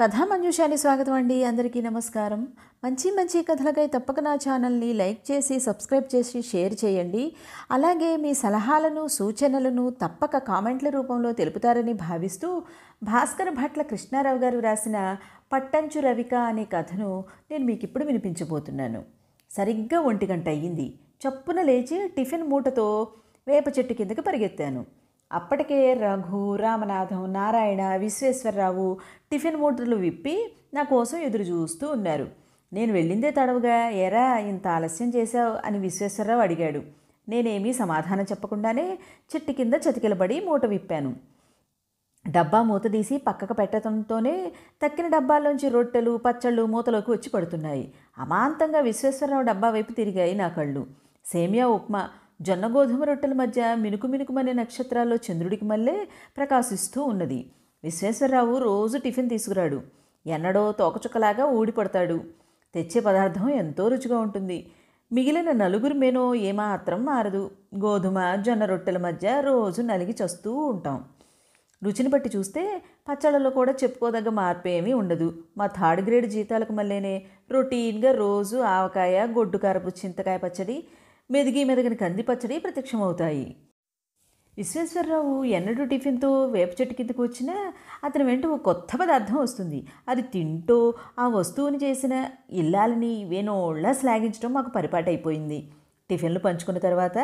కథా మంజుషాని స్వాగతం అండి అందరికీ నమస్కారం మంచి మంచి కథలకై తప్పక నా ఛానల్ని లైక్ చేసి సబ్స్క్రైబ్ చేసి షేర్ చేయండి అలాగే మీ సలహాలను సూచనలను తప్పక కామెంట్ల రూపంలో తెలుపుతారని భావిస్తూ భాస్కర్ భట్ల కృష్ణారావు గారు రాసిన పట్టంచు రవిక అనే కథను నేను మీకు ఇప్పుడు వినిపించబోతున్నాను సరిగ్గా ఒంటి గంట అయ్యింది చప్పున లేచి టిఫిన్ మూటతో వేప చెట్టు కిందకి పరిగెత్తాను అప్పటికే రఘు రామనాథం నారాయణ విశ్వేశ్వరరావు టిఫిన్ మూటలు విప్పి నా కోసం ఎదురు చూస్తూ ఉన్నారు నేను వెళ్ళిందే తడవుగా ఎరా ఇంత ఆలస్యం చేశావు అని విశ్వేశ్వరరావు అడిగాడు నేనేమీ సమాధానం చెప్పకుండానే చెట్టు కింద చతికిలబడి మూట విప్పాను డబ్బా మూత తీసి పక్కకు పెట్టడంతోనే తక్కిన డబ్బాలోంచి రొట్టెలు పచ్చళ్ళు మూతలోకి వచ్చి పడుతున్నాయి అమాంతంగా విశ్వేశ్వరరావు డబ్బా వైపు తిరిగాయి నా కళ్ళు సేమియా ఉప్మా జొన్న గోధుమ రొట్టెల మధ్య మినుకు మినుకుమనే నక్షత్రాల్లో చంద్రుడికి మళ్ళే ప్రకాశిస్తూ ఉన్నది విశ్వేశ్వరరావు రోజు టిఫిన్ తీసుకురాడు ఎన్నడో తోకచుక్కలాగా ఊడిపడతాడు తెచ్చే పదార్థం ఎంతో రుచిగా ఉంటుంది మిగిలిన నలుగురు మేనో ఏమాత్రం మారదు గోధుమ జొన్న రొట్టెల మధ్య రోజు నలిగి చస్తూ ఉంటాం రుచిని బట్టి చూస్తే పచ్చళ్ళలో కూడా చెప్పుకోదగ్గ మార్పు ఏమీ ఉండదు మా థర్డ్ గ్రేడ్ జీతాలకు మళ్ళీనే రొటీన్గా రోజు ఆవకాయ గొడ్డు కారపు చింతకాయ పచ్చడి మెదిగి మెదగిన కంది పచ్చడి ప్రత్యక్షమవుతాయి విశ్వేశ్వరరావు ఎన్నడూ టిఫిన్తో వేప చెట్టు కిందకు వచ్చినా అతని వెంట ఓ కొత్త పదార్థం వస్తుంది అది తింటూ ఆ వస్తువుని చేసిన ఇల్లాలని వేనోళ్ళ శ్లాఘించడం మాకు పరిపాటైపోయింది టిఫిన్లు పంచుకున్న తర్వాత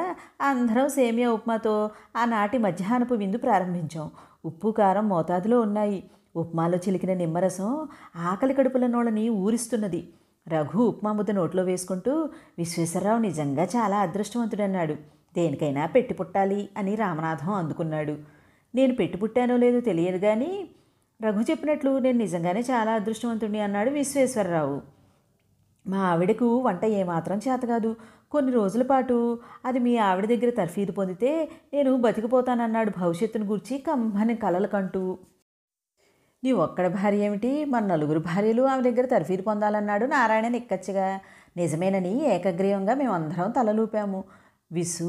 అందరం సేమియా ఉప్మాతో ఆనాటి మధ్యాహ్నపు విందు ప్రారంభించాం ఉప్పు కారం మోతాదులో ఉన్నాయి ఉప్మాలో చిలికిన నిమ్మరసం ఆకలి కడుపుల నోళ్ళని ఊరిస్తున్నది రఘు ఉప్మా ముద్ద నోట్లో వేసుకుంటూ విశ్వేశ్వరరావు నిజంగా చాలా అదృష్టవంతుడన్నాడు దేనికైనా పెట్టి పుట్టాలి అని రామనాథం అందుకున్నాడు నేను పెట్టి పుట్టానో లేదో తెలియదు కానీ రఘు చెప్పినట్లు నేను నిజంగానే చాలా అదృష్టవంతుడిని అన్నాడు విశ్వేశ్వరరావు మా ఆవిడకు వంట ఏమాత్రం చేత కాదు కొన్ని రోజుల పాటు అది మీ ఆవిడ దగ్గర తర్ఫీదు పొందితే నేను బతికిపోతానన్నాడు భవిష్యత్తును గురించి కమ్మని కలలు కంటూ నీ ఒక్కడ భార్య ఏమిటి మన నలుగురు భార్యలు ఆమె దగ్గర తర్ఫీదు పొందాలన్నాడు నారాయణని ఇక్కచ్చగా నిజమేనని ఏకగ్రీవంగా మేమందరం తలలూపాము విసు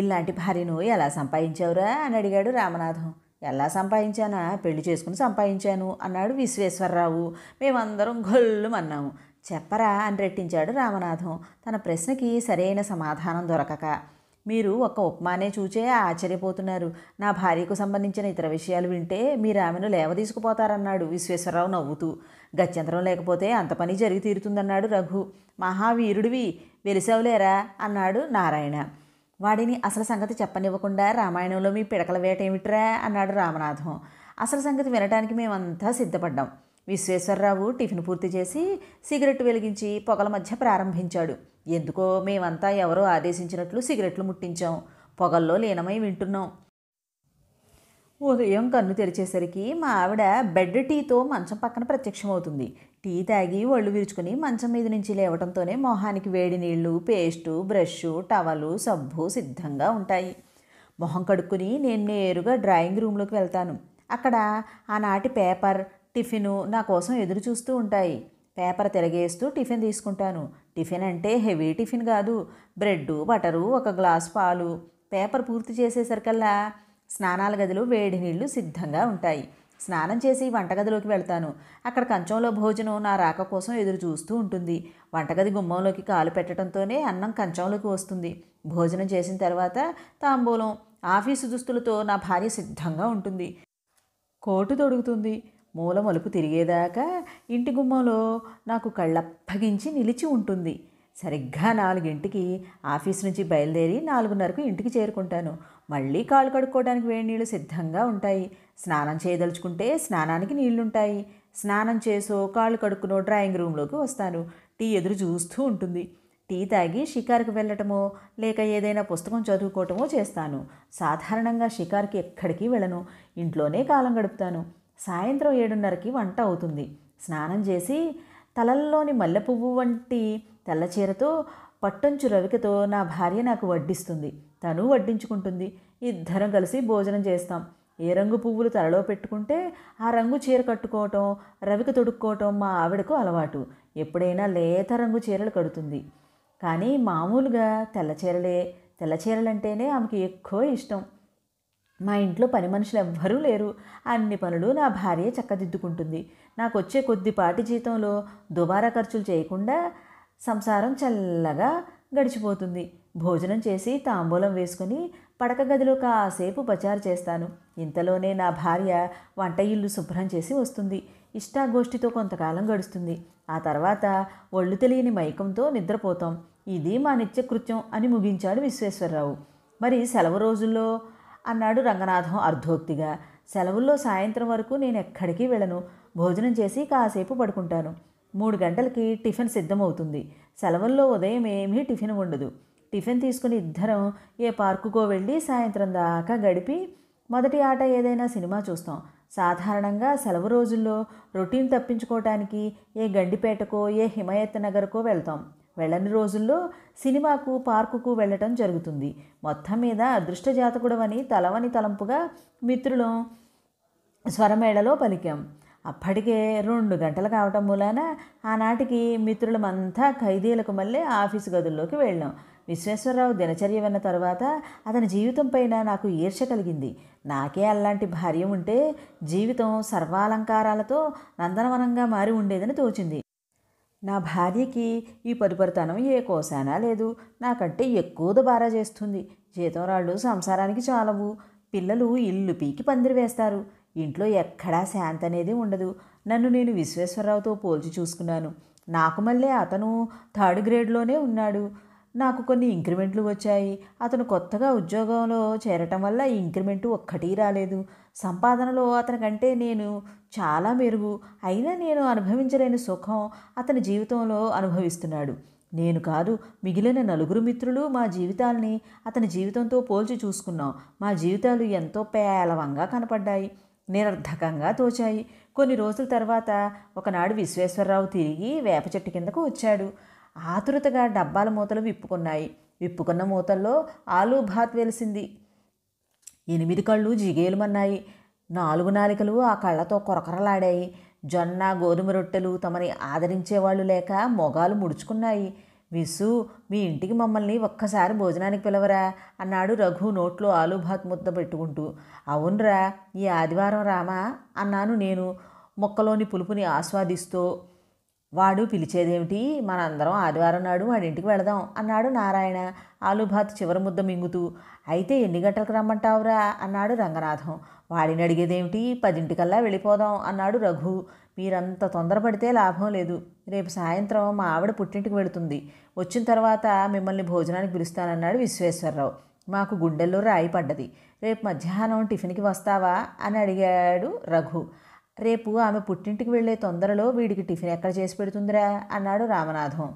ఇలాంటి భార్యను ఎలా సంపాదించావురా అని అడిగాడు రామనాథం ఎలా సంపాదించానా పెళ్లి చేసుకుని సంపాదించాను అన్నాడు విశ్వేశ్వరరావు మేమందరం గొల్లుమన్నాము చెప్పరా అని రెట్టించాడు రామనాథం తన ప్రశ్నకి సరైన సమాధానం దొరకక మీరు ఒక ఉపమానే చూచే ఆశ్చర్యపోతున్నారు నా భార్యకు సంబంధించిన ఇతర విషయాలు వింటే మీరు ఆమెను లేవదీసుకుపోతారన్నాడు విశ్వేశ్వరరావు నవ్వుతూ గత్యంతరం లేకపోతే అంత పని జరిగి తీరుతుందన్నాడు రఘు మహావీరుడివి వెలిసావులేరా అన్నాడు నారాయణ వాడిని అసలు సంగతి చెప్పనివ్వకుండా రామాయణంలో మీ పిడకల వేట ఏమిట్రా అన్నాడు రామనాథం అసలు సంగతి వినడానికి మేమంతా సిద్ధపడ్డాం విశ్వేశ్వరరావు టిఫిన్ పూర్తి చేసి సిగరెట్ వెలిగించి పొగల మధ్య ప్రారంభించాడు ఎందుకో మేమంతా ఎవరో ఆదేశించినట్లు సిగరెట్లు ముట్టించాం పొగల్లో లీనమై వింటున్నాం ఉదయం కన్ను తెరిచేసరికి మా ఆవిడ బెడ్ టీతో మంచం పక్కన ప్రత్యక్షమవుతుంది టీ తాగి ఒళ్ళు విరుచుకుని మంచం మీద నుంచి లేవడంతోనే మొహానికి వేడి నీళ్లు పేస్టు బ్రష్ టవలు సబ్బు సిద్ధంగా ఉంటాయి మొహం కడుక్కుని నేను నేరుగా డ్రాయింగ్ రూమ్లోకి వెళ్తాను అక్కడ ఆనాటి పేపర్ టిఫిను నా కోసం ఎదురు చూస్తూ ఉంటాయి పేపర్ తిరగేస్తూ టిఫిన్ తీసుకుంటాను టిఫిన్ అంటే హెవీ టిఫిన్ కాదు బ్రెడ్ బటరు ఒక గ్లాస్ పాలు పేపర్ పూర్తి చేసేసరికల్లా స్నానాల గదిలో వేడి నీళ్లు సిద్ధంగా ఉంటాయి స్నానం చేసి వంటగదిలోకి వెళ్తాను అక్కడ కంచంలో భోజనం నా రాక కోసం ఎదురు చూస్తూ ఉంటుంది వంటగది గుమ్మంలోకి కాలు పెట్టడంతోనే అన్నం కంచంలోకి వస్తుంది భోజనం చేసిన తర్వాత తాంబూలం ఆఫీసు దుస్తులతో నా భార్య సిద్ధంగా ఉంటుంది కోటు తొడుగుతుంది మూల మలుపు తిరిగేదాకా ఇంటి గుమ్మంలో నాకు కళ్ళప్పగించి నిలిచి ఉంటుంది సరిగ్గా నాలుగింటికి ఆఫీస్ నుంచి బయలుదేరి నాలుగున్నరకు ఇంటికి చేరుకుంటాను మళ్ళీ కాళ్ళు కడుక్కోవడానికి వేడి నీళ్ళు సిద్ధంగా ఉంటాయి స్నానం చేయదలుచుకుంటే స్నానానికి నీళ్లుంటాయి స్నానం చేసో కాళ్ళు కడుక్కునో డ్రాయింగ్ రూమ్లోకి వస్తాను టీ ఎదురు చూస్తూ ఉంటుంది టీ తాగి షికారుకు వెళ్ళటమో లేక ఏదైనా పుస్తకం చదువుకోవటమో చేస్తాను సాధారణంగా షికారుకి ఎక్కడికి వెళ్ళను ఇంట్లోనే కాలం గడుపుతాను సాయంత్రం ఏడున్నరకి వంట అవుతుంది స్నానం చేసి తలల్లోని మల్లె పువ్వు వంటి తెల్లచీరతో పట్టంచు రవికతో నా భార్య నాకు వడ్డిస్తుంది తను వడ్డించుకుంటుంది ఇద్దరం కలిసి భోజనం చేస్తాం ఏ రంగు పువ్వులు తలలో పెట్టుకుంటే ఆ రంగు చీర కట్టుకోవటం రవిక తొడుక్కోవటం మా ఆవిడకు అలవాటు ఎప్పుడైనా లేత రంగు చీరలు కడుతుంది కానీ మామూలుగా తెల్ల చీరలే తెల్ల చీరలంటేనే ఆమెకి ఎక్కువ ఇష్టం మా ఇంట్లో పని మనుషులు ఎవ్వరూ లేరు అన్ని పనులు నా భార్య చక్కదిద్దుకుంటుంది నాకు వచ్చే కొద్దిపాటి జీతంలో దుబారా ఖర్చులు చేయకుండా సంసారం చల్లగా గడిచిపోతుంది భోజనం చేసి తాంబూలం వేసుకుని పడక గదిలో కాసేపు బచారు చేస్తాను ఇంతలోనే నా భార్య వంట ఇల్లు శుభ్రం చేసి వస్తుంది ఇష్టాగోష్ఠితో కొంతకాలం గడుస్తుంది ఆ తర్వాత ఒళ్ళు తెలియని మైకంతో నిద్రపోతాం ఇది మా నిత్యకృత్యం అని ముగించాడు విశ్వేశ్వరరావు మరి సెలవు రోజుల్లో అన్నాడు రంగనాథం అర్ధోక్తిగా సెలవుల్లో సాయంత్రం వరకు నేను ఎక్కడికి వెళ్ళను భోజనం చేసి కాసేపు పడుకుంటాను మూడు గంటలకి టిఫిన్ సిద్ధమవుతుంది సెలవుల్లో ఉదయం ఏమీ టిఫిన్ ఉండదు టిఫిన్ తీసుకుని ఇద్దరం ఏ పార్కుకో వెళ్ళి సాయంత్రం దాకా గడిపి మొదటి ఆట ఏదైనా సినిమా చూస్తాం సాధారణంగా సెలవు రోజుల్లో రొటీన్ తప్పించుకోవటానికి ఏ గండిపేటకో ఏ హిమాయత్ నగర్కో వెళ్తాం వెళ్ళని రోజుల్లో సినిమాకు పార్కుకు వెళ్ళటం జరుగుతుంది మొత్తం మీద అదృష్టజాతకుడవని తలవని తలంపుగా మిత్రులం స్వరమేళలో పలికాం అప్పటికే రెండు గంటలు కావటం మూలాన ఆనాటికి మిత్రులమంతా ఖైదీలకు మళ్ళీ ఆఫీసు గదుల్లోకి వెళ్ళాం విశ్వేశ్వరరావు దినచర్య విన్న తర్వాత అతని జీవితం పైన నాకు ఈర్ష కలిగింది నాకే అలాంటి భార్య ఉంటే జీవితం సర్వాలంకారాలతో నందనవనంగా మారి ఉండేదని తోచింది నా భార్యకి ఈ పరుపరితనం ఏ కోసానా లేదు నాకంటే ఎక్కువ దుబారా చేస్తుంది జీతం రాళ్ళు సంసారానికి చాలవు పిల్లలు ఇల్లు పీకి పందిరి వేస్తారు ఇంట్లో ఎక్కడా శాంతి అనేది ఉండదు నన్ను నేను విశ్వేశ్వరరావుతో పోల్చి చూసుకున్నాను నాకు మళ్ళీ అతను థర్డ్ గ్రేడ్లోనే ఉన్నాడు నాకు కొన్ని ఇంక్రిమెంట్లు వచ్చాయి అతను కొత్తగా ఉద్యోగంలో చేరటం వల్ల ఈ ఇంక్రిమెంట్ ఒక్కటి రాలేదు సంపాదనలో అతనికంటే నేను చాలా మెరుగు అయినా నేను అనుభవించలేని సుఖం అతని జీవితంలో అనుభవిస్తున్నాడు నేను కాదు మిగిలిన నలుగురు మిత్రులు మా జీవితాల్ని అతని జీవితంతో పోల్చి చూసుకున్నాం మా జీవితాలు ఎంతో పేలవంగా కనపడ్డాయి నిరర్ధకంగా తోచాయి కొన్ని రోజుల తర్వాత ఒకనాడు విశ్వేశ్వరరావు తిరిగి వేప చెట్టు కిందకు వచ్చాడు ఆతురతగా డబ్బాల మూతలు విప్పుకున్నాయి విప్పుకున్న మూతల్లో ఆలు భాత్ వెలిసింది ఎనిమిది కళ్ళు జిగేలుమన్నాయి నాలుగు నాలికలు ఆ కళ్ళతో కొరకరలాడాయి జొన్న గోధుమ రొట్టెలు తమని ఆదరించేవాళ్ళు లేక మొగాలు ముడుచుకున్నాయి విసు మీ ఇంటికి మమ్మల్ని ఒక్కసారి భోజనానికి పిలవరా అన్నాడు రఘు నోట్లో ఆలూభాత్ ముద్ద పెట్టుకుంటూ అవునరా ఈ ఆదివారం రామా అన్నాను నేను మొక్కలోని పులుపుని ఆస్వాదిస్తూ వాడు పిలిచేదేమిటి మనందరం ఆదివారం నాడు వాడింటికి వెళదాం అన్నాడు నారాయణ ఆలుభాత్ చివరి ముద్ద మింగుతూ అయితే ఎన్ని గంటలకు రమ్మంటావురా అన్నాడు రంగనాథం వాడిని అడిగేదేమిటి పదింటికల్లా వెళ్ళిపోదాం అన్నాడు రఘు మీరంత తొందరపడితే లాభం లేదు రేపు సాయంత్రం మా ఆవిడ పుట్టింటికి వెళుతుంది వచ్చిన తర్వాత మిమ్మల్ని భోజనానికి పిలుస్తానన్నాడు విశ్వేశ్వరరావు మాకు గుండెల్లో రాయి పడ్డది రేపు మధ్యాహ్నం టిఫిన్కి వస్తావా అని అడిగాడు రఘు రేపు ఆమె పుట్టింటికి వెళ్లే తొందరలో వీడికి టిఫిన్ ఎక్కడ చేసి పెడుతుందిరా అన్నాడు రామనాథం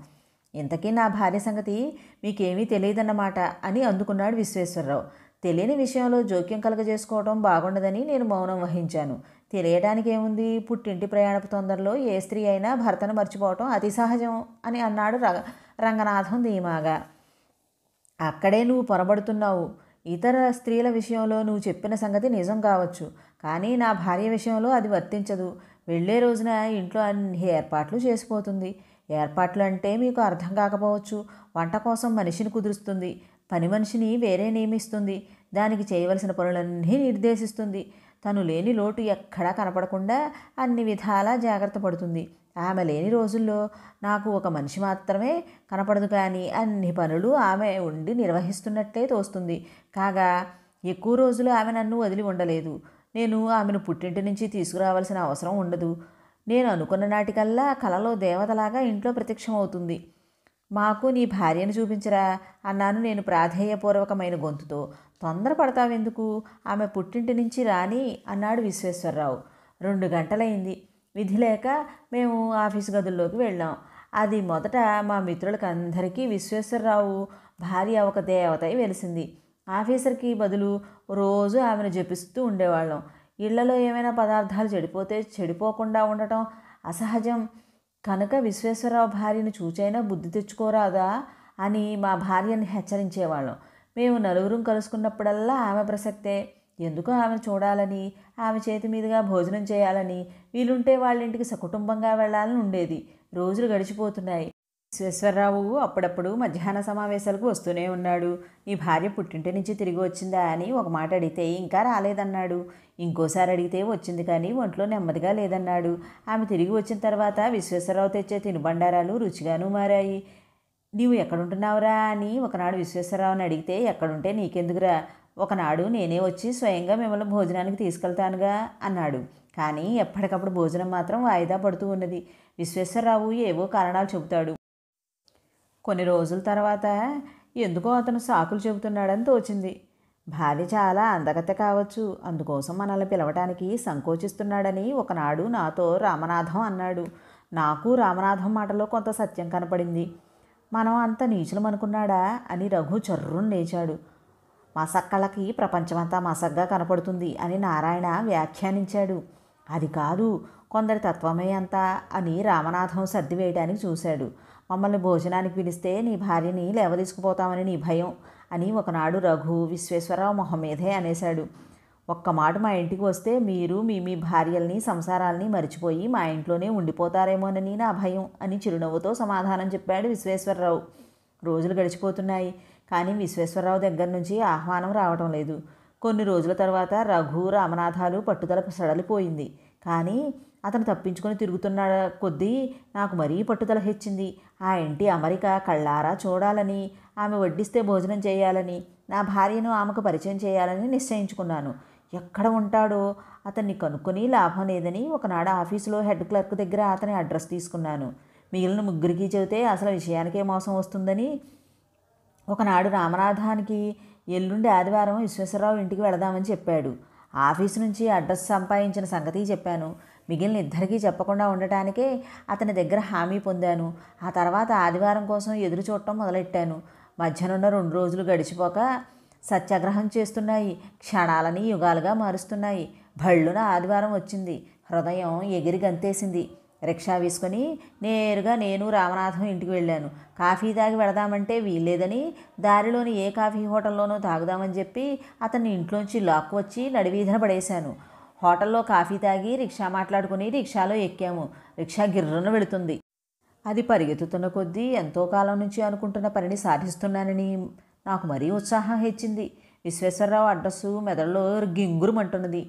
ఇంతకీ నా భార్య సంగతి మీకేమీ తెలియదన్నమాట అని అందుకున్నాడు విశ్వేశ్వరరావు తెలియని విషయంలో జోక్యం కలగజేసుకోవడం బాగుండదని నేను మౌనం వహించాను తెలియడానికి ఏముంది పుట్టింటి ప్రయాణపు తొందరలో ఏ స్త్రీ అయినా భర్తను మర్చిపోవటం అతి సహజం అని అన్నాడు రంగనాథం ధీమాగా అక్కడే నువ్వు పొరబడుతున్నావు ఇతర స్త్రీల విషయంలో నువ్వు చెప్పిన సంగతి నిజం కావచ్చు కానీ నా భార్య విషయంలో అది వర్తించదు వెళ్ళే రోజున ఇంట్లో అన్ని ఏర్పాట్లు చేసిపోతుంది ఏర్పాట్లు అంటే మీకు అర్థం కాకపోవచ్చు వంట కోసం మనిషిని కుదురుస్తుంది పని మనిషిని వేరే నియమిస్తుంది దానికి చేయవలసిన పనులన్నీ నిర్దేశిస్తుంది తను లేని లోటు ఎక్కడా కనపడకుండా అన్ని విధాలా జాగ్రత్త పడుతుంది ఆమె లేని రోజుల్లో నాకు ఒక మనిషి మాత్రమే కనపడదు కానీ అన్ని పనులు ఆమె ఉండి నిర్వహిస్తున్నట్టే తోస్తుంది కాగా ఎక్కువ రోజులు ఆమె నన్ను వదిలి ఉండలేదు నేను ఆమెను పుట్టింటి నుంచి తీసుకురావాల్సిన అవసరం ఉండదు నేను అనుకున్న నాటికల్లా కలలో దేవతలాగా ఇంట్లో ప్రత్యక్షమవుతుంది మాకు నీ భార్యను చూపించరా అన్నాను నేను ప్రాధేయపూర్వకమైన గొంతుతో తొందరపడతావెందుకు ఆమె పుట్టింటి నుంచి రాని అన్నాడు విశ్వేశ్వరరావు రెండు గంటలైంది విధి లేక మేము ఆఫీస్ గదుల్లోకి వెళ్ళాం అది మొదట మా మిత్రులకు అందరికీ విశ్వేశ్వరరావు భార్య ఒక దేవత వెలిసింది ఆఫీసర్కి బదులు రోజు ఆమెను జపిస్తూ ఉండేవాళ్ళం ఇళ్లలో ఏమైనా పదార్థాలు చెడిపోతే చెడిపోకుండా ఉండటం అసహజం కనుక విశ్వేశ్వరరావు భార్యను చూచైనా బుద్ధి తెచ్చుకోరాదా అని మా భార్యని హెచ్చరించేవాళ్ళం మేము నలుగురం కలుసుకున్నప్పుడల్లా ఆమె ప్రసక్తే ఎందుకో ఆమెను చూడాలని ఆమె చేతి మీదుగా భోజనం చేయాలని వీలుంటే వాళ్ళ ఇంటికి సకుటుంబంగా వెళ్లాలని ఉండేది రోజులు గడిచిపోతున్నాయి విశ్వేశ్వరరావు అప్పుడప్పుడు మధ్యాహ్న సమావేశాలకు వస్తూనే ఉన్నాడు నీ భార్య పుట్టింటి నుంచి తిరిగి వచ్చిందా అని ఒక మాట అడిగితే ఇంకా రాలేదన్నాడు ఇంకోసారి అడిగితే వచ్చింది కానీ ఒంట్లో నెమ్మదిగా లేదన్నాడు ఆమె తిరిగి వచ్చిన తర్వాత విశ్వేశ్వరరావు తెచ్చే తినుబండారాలు రుచిగాను మారాయి నీవు ఎక్కడుంటున్నావురా అని ఒకనాడు విశ్వేశ్వరరావుని అడిగితే ఎక్కడుంటే నీకెందుకురా ఒకనాడు నేనే వచ్చి స్వయంగా మిమ్మల్ని భోజనానికి తీసుకెళ్తానుగా అన్నాడు కానీ ఎప్పటికప్పుడు భోజనం మాత్రం వాయిదా పడుతూ ఉన్నది విశ్వేశ్వరరావు ఏవో కారణాలు చెబుతాడు కొన్ని రోజుల తర్వాత ఎందుకో అతను సాకులు చెబుతున్నాడని తోచింది భార్య చాలా అందగత కావచ్చు అందుకోసం మనల్ని పిలవటానికి సంకోచిస్తున్నాడని ఒకనాడు నాతో రామనాథం అన్నాడు నాకు రామనాథం మాటలో కొంత సత్యం కనపడింది మనం అంత నీచులం అనుకున్నాడా అని రఘు చర్రును లేచాడు మసక్కళ్ళకి ప్రపంచమంతా మసగ్గా కనపడుతుంది అని నారాయణ వ్యాఖ్యానించాడు అది కాదు కొందరి తత్వమే అంతా అని రామనాథం సర్దివేయడానికి చూశాడు మమ్మల్ని భోజనానికి పిలిస్తే నీ భార్యని లేవదీసుకుపోతామని నీ భయం అని ఒకనాడు రఘు విశ్వేశ్వరరావు మొహం మీదే అనేశాడు ఒక్క మాట మా ఇంటికి వస్తే మీరు మీ మీ భార్యల్ని సంసారాల్ని మరిచిపోయి మా ఇంట్లోనే ఉండిపోతారేమోనని నా భయం అని చిరునవ్వుతో సమాధానం చెప్పాడు విశ్వేశ్వరరావు రోజులు గడిచిపోతున్నాయి కానీ విశ్వేశ్వరరావు దగ్గర నుంచి ఆహ్వానం రావడం లేదు కొన్ని రోజుల తర్వాత రఘు రామనాథాలు పట్టుదలకు సడలిపోయింది కానీ అతను తప్పించుకొని తిరుగుతున్న కొద్దీ నాకు మరీ పట్టుదల హెచ్చింది ఆ ఇంటి అమరిక కళ్ళారా చూడాలని ఆమె వడ్డిస్తే భోజనం చేయాలని నా భార్యను ఆమెకు పరిచయం చేయాలని నిశ్చయించుకున్నాను ఎక్కడ ఉంటాడో అతన్ని కనుక్కొని లాభం లేదని ఒకనాడు ఆఫీసులో హెడ్ క్లర్క్ దగ్గర అతని అడ్రస్ తీసుకున్నాను మిగిలిన ముగ్గురికి చెబితే అసలు విషయానికే మోసం వస్తుందని ఒకనాడు రామనాథానికి ఎల్లుండి ఆదివారం విశ్వేశ్వరరావు ఇంటికి వెళదామని చెప్పాడు ఆఫీసు నుంచి అడ్రస్ సంపాదించిన సంగతి చెప్పాను మిగిలిన ఇద్దరికీ చెప్పకుండా ఉండటానికే అతని దగ్గర హామీ పొందాను ఆ తర్వాత ఆదివారం కోసం ఎదురు చూడటం మొదలెట్టాను మధ్యనున్న రెండు రోజులు గడిచిపోక సత్యాగ్రహం చేస్తున్నాయి క్షణాలని యుగాలుగా మారుస్తున్నాయి భళ్ళున ఆదివారం వచ్చింది హృదయం ఎగిరి గంతేసింది రిక్షా వేసుకొని నేరుగా నేను రామనాథం ఇంటికి వెళ్ళాను కాఫీ తాగి పెడదామంటే వీల్లేదని దారిలోని ఏ కాఫీ హోటల్లోనో తాగుదామని చెప్పి అతన్ని ఇంట్లోంచి లాక్కు వచ్చి నడివీధిన పడేశాను హోటల్లో కాఫీ తాగి రిక్షా మాట్లాడుకుని రిక్షాలో ఎక్కాము రిక్షా గిర్రను వెళుతుంది అది పరిగెత్తుతున్న కొద్దీ ఎంతో కాలం నుంచి అనుకుంటున్న పనిని సాధిస్తున్నానని నాకు మరీ ఉత్సాహం హెచ్చింది విశ్వేశ్వరరావు అడ్రస్సు మెదడులో గింగురుమంటున్నది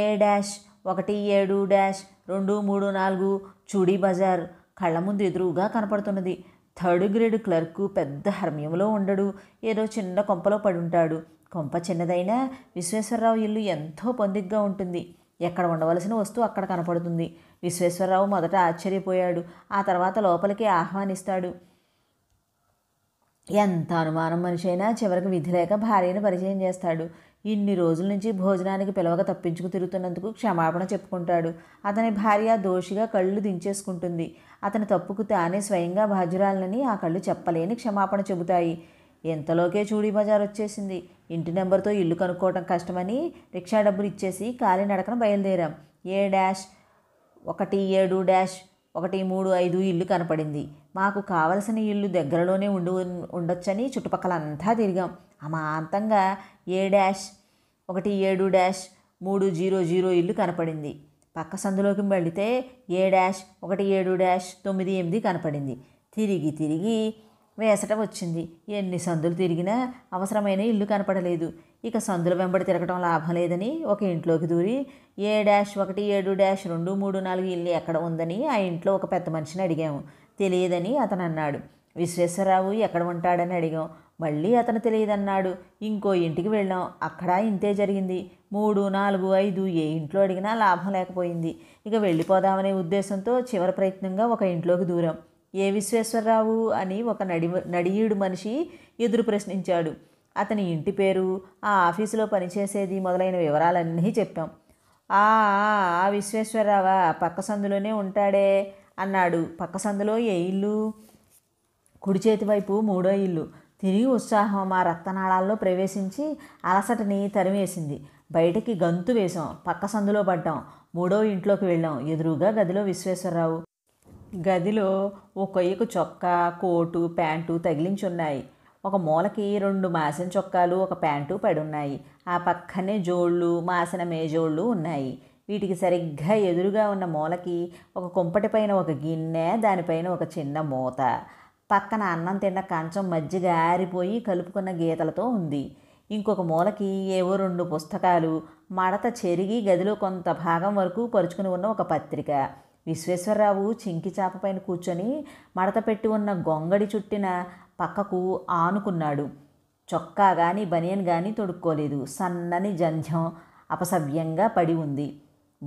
ఏ డాష్ ఒకటి ఏడు డాష్ రెండు మూడు నాలుగు చూడీ బజార్ కళ్ళ ముందు ఎదురుగా కనపడుతున్నది థర్డ్ గ్రేడ్ క్లర్కు పెద్ద హర్మ్యంలో ఉండడు ఏదో చిన్న కొంపలో పడుంటాడు కొంప చిన్నదైనా విశ్వేశ్వరరావు ఇల్లు ఎంతో పొందిగ్గా ఉంటుంది ఎక్కడ ఉండవలసిన వస్తువు అక్కడ కనపడుతుంది విశ్వేశ్వరరావు మొదట ఆశ్చర్యపోయాడు ఆ తర్వాత లోపలికి ఆహ్వానిస్తాడు ఎంత అనుమానం మనిషి అయినా చివరికి విధి లేక భార్యను పరిచయం చేస్తాడు ఇన్ని రోజుల నుంచి భోజనానికి పిలవక తప్పించుకు తిరుగుతున్నందుకు క్షమాపణ చెప్పుకుంటాడు అతని భార్య దోషిగా కళ్ళు దించేసుకుంటుంది అతని తప్పుకు తానే స్వయంగా బాధ్యురాలని ఆ కళ్ళు చెప్పలేని క్షమాపణ చెబుతాయి ఎంతలోకే చూడీ బజార్ వచ్చేసింది ఇంటి నెంబర్తో ఇల్లు కనుక్కోవటం కష్టమని రిక్షా డబ్బులు ఇచ్చేసి ఖాళీ నడకన బయలుదేరాం ఏ డాష్ ఒకటి ఏడు డాష్ ఒకటి మూడు ఐదు ఇల్లు కనపడింది మాకు కావలసిన ఇల్లు దగ్గరలోనే ఉండి ఉండొచ్చని చుట్టుపక్కల అంతా తిరిగాం అమాంతంగా ఏ డాష్ ఒకటి ఏడు డాష్ మూడు జీరో జీరో ఇల్లు కనపడింది పక్క సందులోకి వెళితే ఏ డాష్ ఒకటి ఏడు డాష్ తొమ్మిది ఎనిమిది కనపడింది తిరిగి తిరిగి వేసట వచ్చింది ఎన్ని సందులు తిరిగినా అవసరమైన ఇల్లు కనపడలేదు ఇక సందుల వెంబడి తిరగటం లాభం లేదని ఒక ఇంట్లోకి దూరి ఏ డాష్ ఒకటి ఏడు డాష్ రెండు మూడు నాలుగు ఇల్లు ఎక్కడ ఉందని ఆ ఇంట్లో ఒక పెద్ద మనిషిని అడిగాము తెలియదని అతను అన్నాడు విశ్వేశ్వరరావు ఎక్కడ ఉంటాడని అడిగాం మళ్ళీ అతను తెలియదన్నాడు ఇంకో ఇంటికి వెళ్ళాం అక్కడ ఇంతే జరిగింది మూడు నాలుగు ఐదు ఏ ఇంట్లో అడిగినా లాభం లేకపోయింది ఇక వెళ్ళిపోదామనే ఉద్దేశంతో చివరి ప్రయత్నంగా ఒక ఇంట్లోకి దూరం ఏ విశ్వేశ్వరరావు అని ఒక నడి నడియుడు మనిషి ఎదురు ప్రశ్నించాడు అతని ఇంటి పేరు ఆ ఆఫీసులో పనిచేసేది మొదలైన వివరాలన్నీ చెప్పాం ఆ ఆ విశ్వేశ్వరరావా పక్క సందులోనే ఉంటాడే అన్నాడు పక్క సందులో ఏ ఇల్లు కుడి చేతి వైపు మూడో ఇల్లు తిరిగి ఉత్సాహం ఆ రక్తనాళాల్లో ప్రవేశించి అలసటని తరిమేసింది బయటికి గంతు వేశాం పక్క సందులో పడ్డాం మూడో ఇంట్లోకి వెళ్ళాం ఎదురుగా గదిలో విశ్వేశ్వరరావు గదిలో ఓ కొయ్యకు చొక్కా కోటు ప్యాంటు తగిలించి ఉన్నాయి ఒక మూలకి రెండు మాసిన చొక్కాలు ఒక ప్యాంటు పడున్నాయి ఆ పక్కనే జోళ్ళు మాసిన మేజోళ్ళు ఉన్నాయి వీటికి సరిగ్గా ఎదురుగా ఉన్న మూలకి ఒక పైన ఒక గిన్నె దానిపైన ఒక చిన్న మూత పక్కన అన్నం తిన్న కంచం మజ్జిగ ఆరిపోయి కలుపుకున్న గీతలతో ఉంది ఇంకొక మూలకి ఏవో రెండు పుస్తకాలు మడత చెరిగి గదిలో కొంత భాగం వరకు పరుచుకుని ఉన్న ఒక పత్రిక విశ్వేశ్వరరావు చింకి చాప పైన కూర్చొని మడత పెట్టి ఉన్న గొంగడి చుట్టిన పక్కకు ఆనుకున్నాడు చొక్కా కానీ బనియన్ కానీ తొడుక్కోలేదు సన్నని జంధ్యం అపసవ్యంగా పడి ఉంది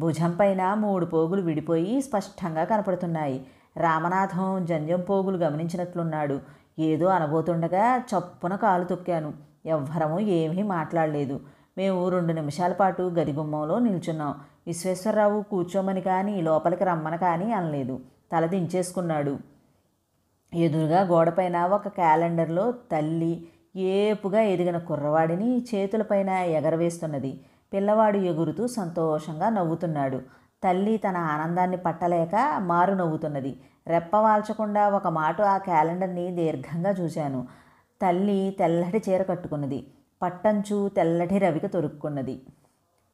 భుజం పైన మూడు పోగులు విడిపోయి స్పష్టంగా కనపడుతున్నాయి రామనాథం జంజం పోగులు గమనించినట్లున్నాడు ఏదో అనబోతుండగా చప్పున కాలు తొక్కాను ఎవ్వరము ఏమీ మాట్లాడలేదు మేము రెండు నిమిషాల పాటు గదిగుమ్మంలో నిల్చున్నాం విశ్వేశ్వరరావు కూర్చోమని కానీ లోపలికి రమ్మని కానీ అనలేదు తల దించేసుకున్నాడు ఎదురుగా గోడపైన ఒక క్యాలెండర్లో తల్లి ఏపుగా ఎదిగిన కుర్రవాడిని చేతులపైన ఎగరవేస్తున్నది పిల్లవాడు ఎగురుతూ సంతోషంగా నవ్వుతున్నాడు తల్లి తన ఆనందాన్ని పట్టలేక మారు నవ్వుతున్నది రెప్పవాల్చకుండా ఒక మాట ఆ క్యాలెండర్ని దీర్ఘంగా చూశాను తల్లి తెల్లటి చీర కట్టుకున్నది పట్టంచు తెల్లటి రవిక తొరుక్కున్నది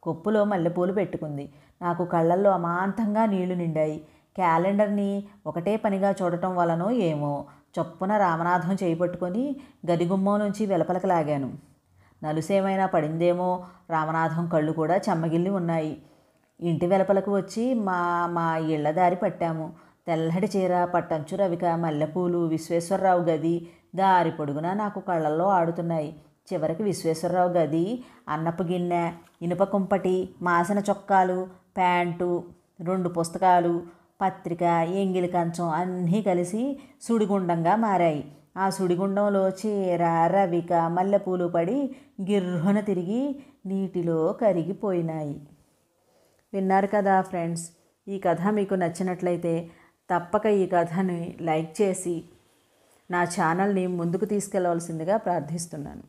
కొప్పులో మల్లెపూలు పెట్టుకుంది నాకు కళ్ళల్లో అమాంతంగా నీళ్లు నిండాయి క్యాలెండర్ని ఒకటే పనిగా చూడటం వలనో ఏమో చొప్పున రామనాథం చేపట్టుకొని గదిగుమ్మం నుంచి వెలపలకలాగాను లాగాను నలుసేమైనా పడిందేమో రామనాథం కళ్ళు కూడా చెమ్మగిల్లి ఉన్నాయి ఇంటి వెలపలకు వచ్చి మా మా ఇళ్ల దారి పట్టాము తెల్లటి చీర పట్టంచు రవిక మల్లెపూలు విశ్వేశ్వరరావు గది దారి పొడుగున నాకు కళ్ళల్లో ఆడుతున్నాయి చివరికి విశ్వేశ్వరరావు గది అన్నపు గిన్నె ఇనుప కుంపటి మాసిన చొక్కాలు ప్యాంటు రెండు పుస్తకాలు పత్రిక ఎంగిలి కంచం అన్నీ కలిసి సుడిగుండంగా మారాయి ఆ సుడిగుండంలో చీర రవిక మల్లెపూలు పడి గిర్రున తిరిగి నీటిలో కరిగిపోయినాయి విన్నారు కదా ఫ్రెండ్స్ ఈ కథ మీకు నచ్చినట్లయితే తప్పక ఈ కథని లైక్ చేసి నా ఛానల్ని ముందుకు తీసుకెళ్లవలసిందిగా ప్రార్థిస్తున్నాను